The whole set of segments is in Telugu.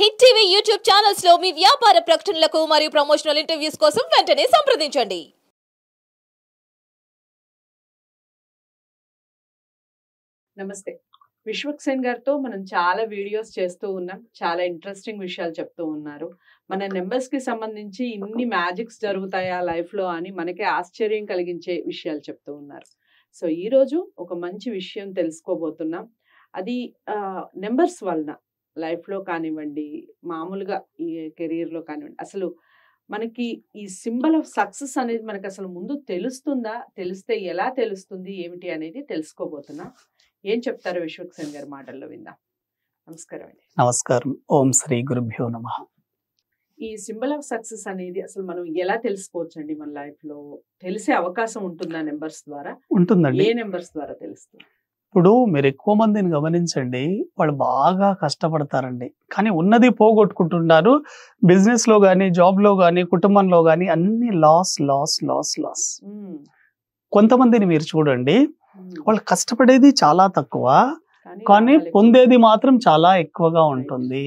హిట్ టీవీ యూట్యూబ్ ఛానల్స్ లో మీ వ్యాపార ప్రకటనలకు మరియు ప్రమోషనల్ ఇంటర్వ్యూస్ కోసం వెంటనే సంప్రదించండి నమస్తే సేన్ గారితో మనం చాలా వీడియోస్ చేస్తూ ఉన్నాం చాలా ఇంట్రెస్టింగ్ విషయాలు చెప్తూ ఉన్నారు మన నెంబర్స్ కి సంబంధించి ఇన్ని మ్యాజిక్స్ జరుగుతాయా లైఫ్ లో అని మనకి ఆశ్చర్యం కలిగించే విషయాలు చెప్తూ ఉన్నారు సో ఈ రోజు ఒక మంచి విషయం తెలుసుకోబోతున్నాం అది నెంబర్స్ వలన లైఫ్లో కానివ్వండి మామూలుగా ఈ కెరీర్లో కానివ్వండి అసలు మనకి ఈ సింబల్ ఆఫ్ సక్సెస్ అనేది మనకి అసలు ముందు తెలుస్తుందా తెలిస్తే ఎలా తెలుస్తుంది ఏమిటి అనేది తెలుసుకోబోతున్నా ఏం చెప్తారు విశ్వక్ సేన్ గారి మాటల్లో విందా నమస్కారం అండి నమస్కారం ఓం శ్రీ గురుభ్యో నమ ఈ సింబల్ ఆఫ్ సక్సెస్ అనేది అసలు మనం ఎలా తెలుసుకోవచ్చు అండి మన లైఫ్ లో తెలిసే అవకాశం ఉంటుందా నెంబర్స్ ద్వారా ఉంటుందండి ఏ నెంబర్స్ ద్వారా తెలుస్తుంది ఇప్పుడు మీరు ఎక్కువ మందిని గమనించండి వాళ్ళు బాగా కష్టపడతారండి కానీ ఉన్నది పోగొట్టుకుంటున్నారు బిజినెస్లో కానీ జాబ్లో కానీ కుటుంబంలో కానీ అన్ని లాస్ లాస్ లాస్ లాస్ కొంతమందిని మీరు చూడండి వాళ్ళు కష్టపడేది చాలా తక్కువ కానీ పొందేది మాత్రం చాలా ఎక్కువగా ఉంటుంది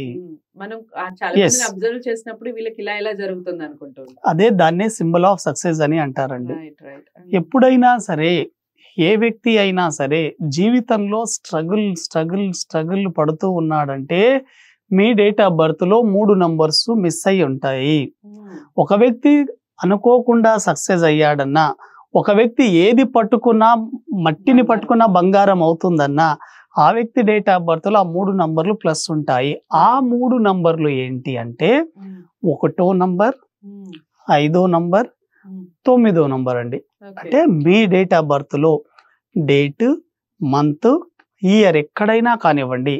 అదే దాన్నే సింబల్ ఆఫ్ సక్సెస్ అని అంటారండి ఎప్పుడైనా సరే ఏ వ్యక్తి అయినా సరే జీవితంలో స్ట్రగుల్ స్ట్రగుల్ స్ట్రగుల్ పడుతూ ఉన్నాడంటే మీ డేట్ ఆఫ్ బర్త్లో మూడు నంబర్స్ మిస్ అయి ఉంటాయి ఒక వ్యక్తి అనుకోకుండా సక్సెస్ అయ్యాడన్నా ఒక వ్యక్తి ఏది పట్టుకున్నా మట్టిని పట్టుకున్నా బంగారం అవుతుందన్నా ఆ వ్యక్తి డేట్ ఆఫ్ బర్త్లో ఆ మూడు నంబర్లు ప్లస్ ఉంటాయి ఆ మూడు నంబర్లు ఏంటి అంటే ఒకటో నంబర్ ఐదో నంబర్ తొమ్మిదో నంబర్ అండి అంటే మీ డేట్ ఆఫ్ బర్త్లో డేట్ మంత్ ఇయర్ ఎక్కడైనా కానివ్వండి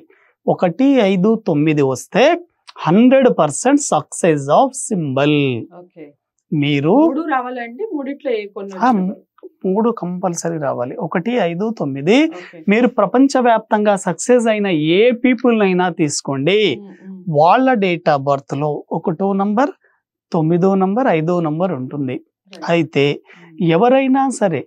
ఒకటి ఐదు తొమ్మిది వస్తే hundred percent success of symbol మీరు మూడు కంపల్సరీ రావాలి ఒకటి ఐదు తొమ్మిది మీరు ప్రపంచవ్యాప్తంగా సక్సెస్ అయిన ఏ పీపుల్ అయినా తీసుకోండి వాళ్ళ డేట్ ఆఫ్ బర్త్ లో ఒకటో నంబర్ తొమ్మిదో నంబర్ ఐదో నంబర్ ఉంటుంది అయితే ఎవరైనా సరే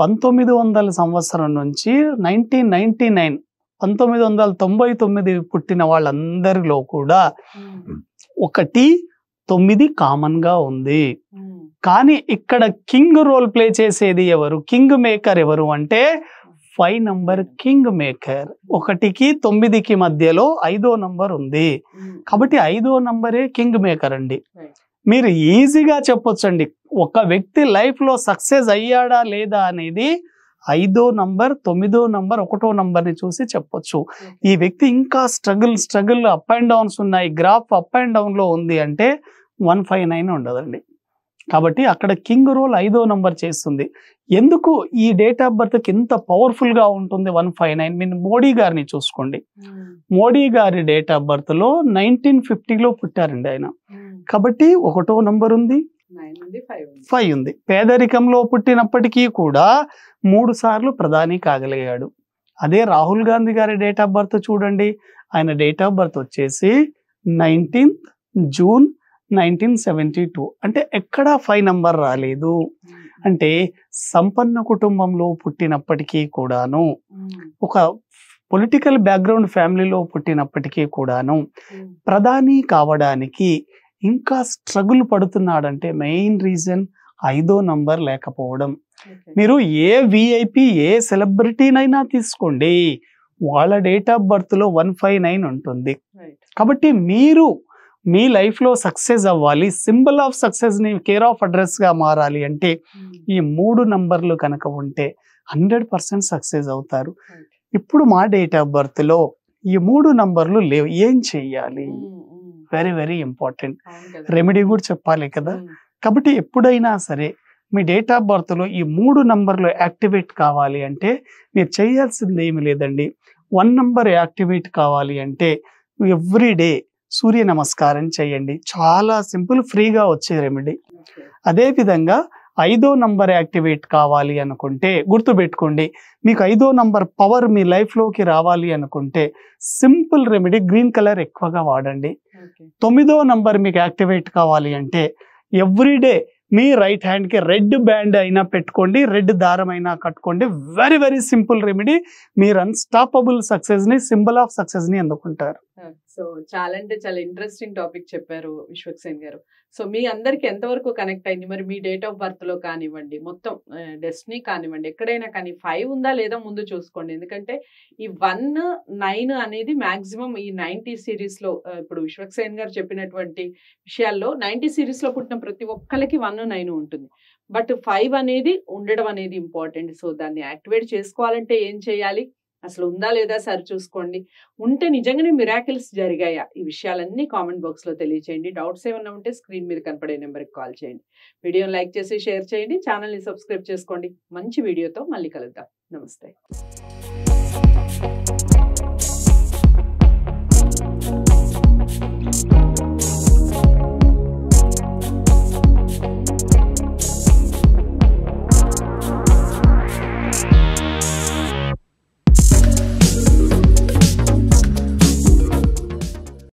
పంతొమ్మిది వందల సంవత్సరం నుంచి నైన్టీన్ నైన్టీ నైన్ పంతొమ్మిది వందల తొంభై తొమ్మిది పుట్టిన వాళ్ళందరిలో కూడా ఒకటి తొమ్మిది కామన్ గా ఉంది కానీ ఇక్కడ కింగ్ రోల్ ప్లే చేసేది ఎవరు కింగ్ మేకర్ ఎవరు అంటే ఫైవ్ నంబర్ కింగ్ మేకర్ ఒకటికి తొమ్మిదికి మధ్యలో ఐదో నంబర్ ఉంది కాబట్టి ఐదో నంబరే కింగ్ మేకర్ అండి మీరు ఈజీగా చెప్పొచ్చండి ఒక వ్యక్తి లైఫ్లో సక్సెస్ అయ్యాడా లేదా అనేది ఐదో నంబర్ తొమ్మిదో నంబర్ ఒకటో నంబర్ని చూసి చెప్పొచ్చు ఈ వ్యక్తి ఇంకా struggle struggle up and downs ఉన్నాయి గ్రాఫ్ అప్ అండ్ డౌన్లో ఉంది అంటే వన్ ఫైవ్ నైన్ ఉండదండి కాబట్టి అక్కడ కింగ్ రోల్ ఐదో నంబర్ చేస్తుంది ఎందుకు ఈ డేట్ ఆఫ్ బర్త్కి ఎంత పవర్ఫుల్గా ఉంటుంది one five nine mean Modi గారిని చూసుకోండి hmm. మోడీ గారి డేట్ ఆఫ్ బర్త్లో నైన్టీన్ ఫిఫ్టీలో పుట్టారండి ఆయన hmm. కాబట్టి ఒకటో నంబర్ ఉంది ఫైవ్ ఉంది పేదరికంలో పుట్టినప్పటికీ కూడా మూడు సార్లు ప్రధాని కాగలిగాడు అదే రాహుల్ గాంధీ గారి డేట్ ఆఫ్ బర్త్ చూడండి ఆయన డేట్ ఆఫ్ బర్త్ వచ్చేసి nineteenth June nineteen seventy two అంటే ఎక్కడా ఫైవ్ నంబర్ రాలేదు అంటే సంపన్న కుటుంబంలో పుట్టినప్పటికీ కూడాను ఒక పొలిటికల్ బ్యాక్గ్రౌండ్ ఫ్యామిలీలో పుట్టినప్పటికీ కూడాను ప్రధాని కావడానికి ఇంకా స్ట్రగుల్ పడుతున్నాడంటే మెయిన్ రీజన్ ఐదో నంబర్ లేకపోవడం మీరు ఏ విఐపి ఏ సెలబ్రిటీనైనా తీసుకోండి వాళ్ళ డేట్ ఆఫ్ బర్త్లో వన్ ఫైవ్ నైన్ ఉంటుంది కాబట్టి మీరు మీ లైఫ్లో సక్సెస్ అవ్వాలి సింబల్ ఆఫ్ సక్సెస్ని కేర్ ఆఫ్ అడ్రస్గా మారాలి అంటే hmm. ఈ మూడు నంబర్లు కనుక ఉంటే హండ్రెడ్ పర్సెంట్ సక్సెస్ అవుతారు hmm. ఇప్పుడు మా డేట్ ఆఫ్ బర్త్లో ఈ మూడు నంబర్లు లేవు ఏం చెయ్యాలి hmm, very very important remedy కూడా చెప్పాలి కదా కాబట్టి ఎప్పుడైనా సరే మీ డేట్ ఆఫ్ బర్త్లో ఈ మూడు నంబర్లు యాక్టివేట్ కావాలి అంటే మీరు చేయాల్సింది ఏమి లేదండి వన్ నంబర్ యాక్టివేట్ కావాలి అంటే ఎవ్రీ డే సూర్య నమస్కారం చేయండి చాలా సింపుల్ ఫ్రీగా వచ్చే రెమెడీ అదేవిధంగా ఐదో నంబర్ యాక్టివేట్ కావాలి అనుకుంటే గుర్తుపెట్టుకోండి మీకు ఐదో నంబర్ పవర్ మీ లైఫ్లోకి రావాలి అనుకుంటే సింపుల్ రెమెడీ గ్రీన్ కలర్ ఎక్కువగా వాడండి తొమ్మిదో నంబర్ మీకు యాక్టివేట్ కావాలి అంటే ఎవ్రీడే మీ రైట్ హ్యాండ్కి రెడ్ బ్యాండ్ అయినా పెట్టుకోండి రెడ్ దారం అయినా కట్టుకోండి వెరీ వెరీ సింపుల్ రెమెడీ మీరు అన్స్టాపబుల్ సక్సెస్ని సింబల్ ఆఫ్ సక్సెస్ని అందుకుంటారు సో చాలా అంటే చాలా ఇంట్రెస్టింగ్ టాపిక్ చెప్పారు విశ్వక్సేన్ గారు సో మీ అందరికి ఎంతవరకు కనెక్ట్ అయింది మరి మీ డేట్ ఆఫ్ బర్త్ లో కానివ్వండి మొత్తం డెస్టినీ కానివ్వండి ఎక్కడైనా కానీ ఫైవ్ ఉందా లేదా ముందు చూసుకోండి ఎందుకంటే ఈ వన్ నైన్ అనేది మాక్సిమం ఈ నైన్టీ సిరీస్ లో ఇప్పుడు విశ్వక్సేన్ గారు చెప్పినటువంటి విషయాల్లో నైన్టీ సిరీస్ లో పుట్టిన ప్రతి ఒక్కరికి వన్ నైన్ ఉంటుంది బట్ ఫైవ్ అనేది ఉండడం అనేది ఇంపార్టెంట్ సో దాన్ని యాక్టివేట్ చేసుకోవాలంటే ఏం చేయాలి అసలు ఉందా లేదా సరి చూసుకోండి ఉంటే నిజంగానే మిరాకిల్స్ జరిగాయా ఈ విషయాలన్నీ కామెంట్ బాక్స్లో తెలియచేయండి డౌట్స్ ఏమన్నా ఉంటే స్క్రీన్ మీద కనపడే నెంబర్కి కాల్ చేయండి వీడియోని లైక్ చేసి షేర్ చేయండి ఛానల్ని సబ్స్క్రైబ్ చేసుకోండి మంచి వీడియోతో మళ్ళీ కలుద్దాం నమస్తే